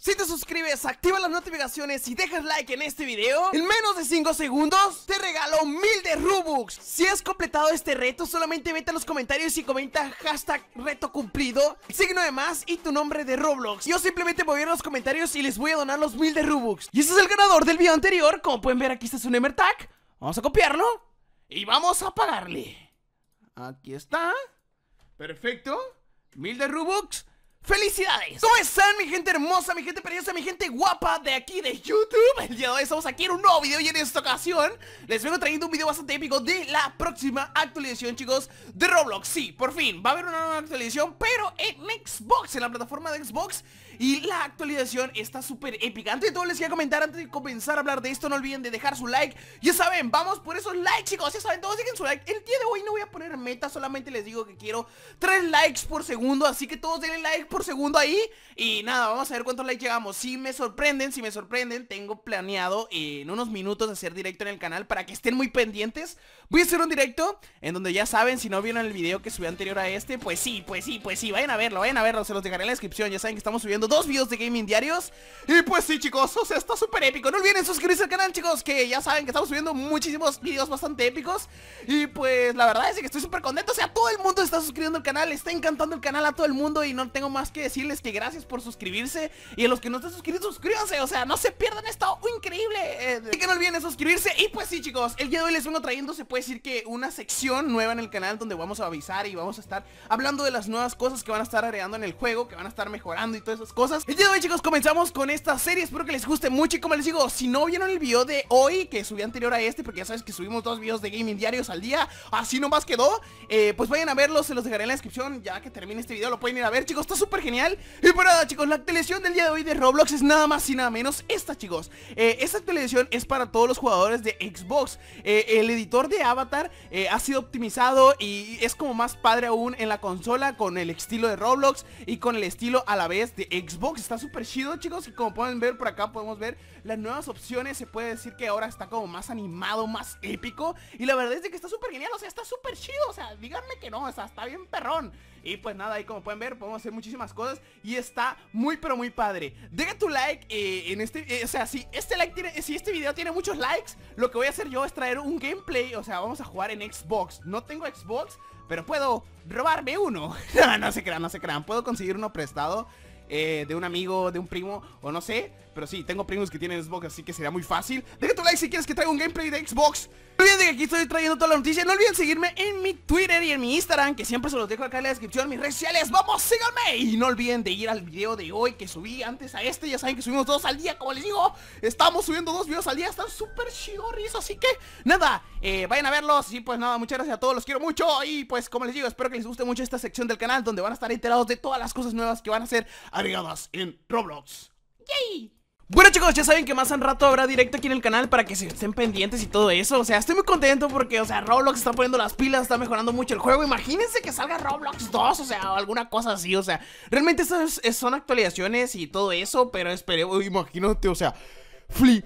Si te suscribes, activa las notificaciones y dejas like en este video, en menos de 5 segundos te regalo 1000 de Rubux Si has completado este reto, solamente vete a los comentarios y comenta hashtag reto cumplido, signo de más y tu nombre de Roblox. Yo simplemente voy a ir los comentarios y les voy a donar los 1000 de Rubux Y este es el ganador del video anterior. Como pueden ver, aquí está su Nemer Vamos a copiarlo y vamos a pagarle. Aquí está. Perfecto. 1000 de Rubux ¡Felicidades! ¿Cómo están mi gente hermosa, mi gente preciosa, mi gente guapa de aquí de YouTube? El día de hoy estamos aquí en un nuevo video y en esta ocasión les vengo trayendo un video bastante épico de la próxima actualización, chicos, de Roblox Sí, por fin, va a haber una nueva actualización, pero en Xbox, en la plataforma de Xbox y la actualización está súper épica Antes de todo les quiero comentar, antes de comenzar a hablar de esto No olviden de dejar su like Ya saben, vamos por esos likes chicos Ya saben, todos dejen su like El día de hoy no voy a poner meta, solamente les digo que quiero 3 likes por segundo Así que todos denle like por segundo ahí Y nada, vamos a ver cuántos likes llegamos Si me sorprenden, si me sorprenden Tengo planeado en unos minutos hacer directo en el canal Para que estén muy pendientes Voy a hacer un directo en donde ya saben Si no vieron el video que subí anterior a este Pues sí, pues sí, pues sí, vayan a verlo, vayan a verlo Se los dejaré en la descripción, ya saben que estamos subiendo dos videos de gaming diarios Y pues sí chicos, o sea, está súper épico No olviden suscribirse al canal chicos Que ya saben que estamos subiendo muchísimos videos bastante épicos Y pues la verdad es que estoy súper contento O sea, todo el mundo está suscribiendo al canal Está encantando el canal a todo el mundo Y no tengo más más que decirles que gracias por suscribirse Y a los que no están suscritos, suscríbanse, o sea, no se pierdan esto increíble Y eh, que no olviden de suscribirse Y pues sí chicos, el día de hoy les vengo trayendo, se puede decir que una sección nueva en el canal Donde vamos a avisar y vamos a estar hablando de las nuevas cosas que van a estar agregando en el juego Que van a estar mejorando y todas esas cosas El día de hoy chicos comenzamos con esta serie, espero que les guste mucho Y como les digo, si no vieron el video de hoy, que subí anterior a este Porque ya sabes que subimos dos videos de gaming diarios al día Así nomás quedó, eh, pues vayan a verlo, se los dejaré en la descripción Ya que termine este video lo pueden ir a ver chicos, está súper genial Y por nada chicos, la actualización del día de hoy de Roblox es nada más y nada menos esta chicos eh, Esta actualización es para todos los jugadores de Xbox eh, El editor de Avatar eh, ha sido optimizado y es como más padre aún en la consola Con el estilo de Roblox y con el estilo a la vez de Xbox Está súper chido chicos y como pueden ver por acá podemos ver las nuevas opciones Se puede decir que ahora está como más animado, más épico Y la verdad es que está súper genial, o sea, está súper chido O sea, díganme que no, o sea, está bien perrón Y pues nada, y como pueden ver podemos hacer muchísimo más cosas y está muy pero muy padre Deja tu like eh, en este, eh, o sea, si este, like tiene, si este video tiene muchos likes Lo que voy a hacer yo es traer un gameplay, o sea, vamos a jugar en Xbox No tengo Xbox, pero puedo robarme uno No, no se crean, no se crean, puedo conseguir uno prestado eh, de un amigo, de un primo, o no sé. Pero sí, tengo primos que tienen Xbox, así que sería muy fácil. Deja tu like si quieres que traiga un gameplay de Xbox. No olviden que aquí estoy trayendo toda la noticia. No olviden seguirme en mi Twitter y en mi Instagram, que siempre se los dejo acá en la descripción, mis redes sociales. ¡Vamos, síganme! Y no olviden de ir al video de hoy que subí antes a este. Ya saben que subimos dos al día, como les digo. Estamos subiendo dos videos al día, están súper chidorris. Así que, nada, eh, vayan a verlos. Y pues nada, muchas gracias a todos, los quiero mucho. Y pues, como les digo, espero que les guste mucho esta sección del canal, donde van a estar enterados de todas las cosas nuevas que van a hacer agregadas en Roblox. ¡Yay! Bueno chicos, ya saben que más han rato habrá directo aquí en el canal para que se estén pendientes y todo eso O sea, estoy muy contento porque, o sea, Roblox está poniendo las pilas, está mejorando mucho el juego Imagínense que salga Roblox 2, o sea, alguna cosa así, o sea Realmente estas son actualizaciones y todo eso, pero espero. imagínate, o sea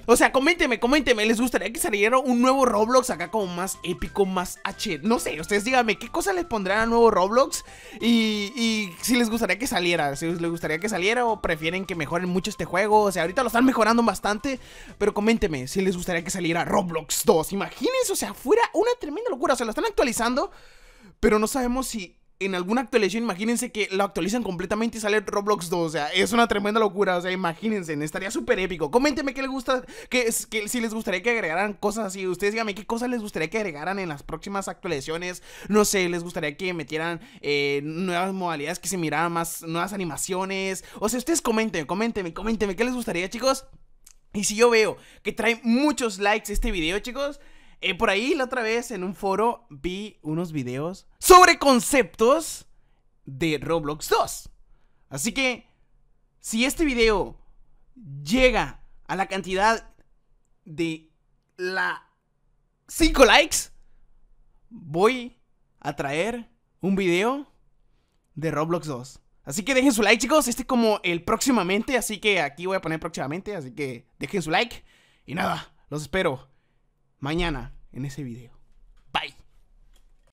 o sea, coméntenme, coméntenme, ¿Les gustaría que saliera un nuevo Roblox acá como más épico, más H? No sé, ustedes díganme qué cosa les pondrán a nuevo Roblox y, si les gustaría que saliera. Si les gustaría que saliera o prefieren que mejoren mucho este juego. O sea, ahorita lo están mejorando bastante. Pero coménteme si les gustaría que saliera Roblox 2. Imagínense, o sea, fuera una tremenda locura. O sea, lo están actualizando, pero no sabemos si en alguna actualización, imagínense que lo actualizan completamente y sale Roblox 2. O sea, es una tremenda locura. O sea, imagínense, estaría súper épico. Coméntenme qué les gusta, que, si les gustaría que agregaran cosas así. Ustedes díganme qué cosas les gustaría que agregaran en las próximas actualizaciones. No sé, les gustaría que metieran eh, nuevas modalidades que se miraran más, nuevas animaciones. O sea, ustedes comenten, coméntenme, coméntenme qué les gustaría, chicos. Y si yo veo que trae muchos likes este video, chicos, eh, por ahí la otra vez en un foro vi unos videos sobre conceptos de Roblox 2. Así que si este video llega a la cantidad de la 5 likes, voy a traer un video de Roblox 2. Así que dejen su like, chicos. Este es como el próximamente, así que aquí voy a poner próximamente, así que dejen su like. Y nada, los espero mañana en ese video.